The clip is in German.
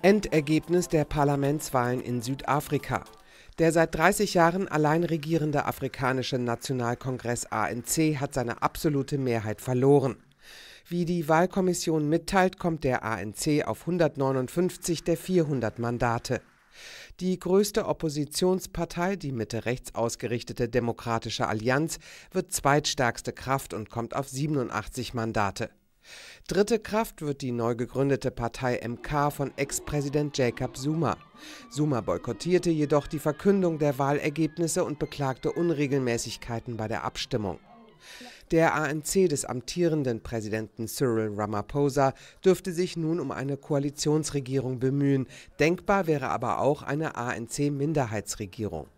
Endergebnis der Parlamentswahlen in Südafrika. Der seit 30 Jahren allein regierende afrikanische Nationalkongress ANC hat seine absolute Mehrheit verloren. Wie die Wahlkommission mitteilt, kommt der ANC auf 159 der 400 Mandate. Die größte Oppositionspartei, die Mitte-Rechts ausgerichtete Demokratische Allianz, wird zweitstärkste Kraft und kommt auf 87 Mandate. Dritte Kraft wird die neu gegründete Partei MK von Ex-Präsident Jacob Zuma. Zuma boykottierte jedoch die Verkündung der Wahlergebnisse und beklagte Unregelmäßigkeiten bei der Abstimmung. Der ANC des amtierenden Präsidenten Cyril Ramaphosa dürfte sich nun um eine Koalitionsregierung bemühen. Denkbar wäre aber auch eine ANC-Minderheitsregierung.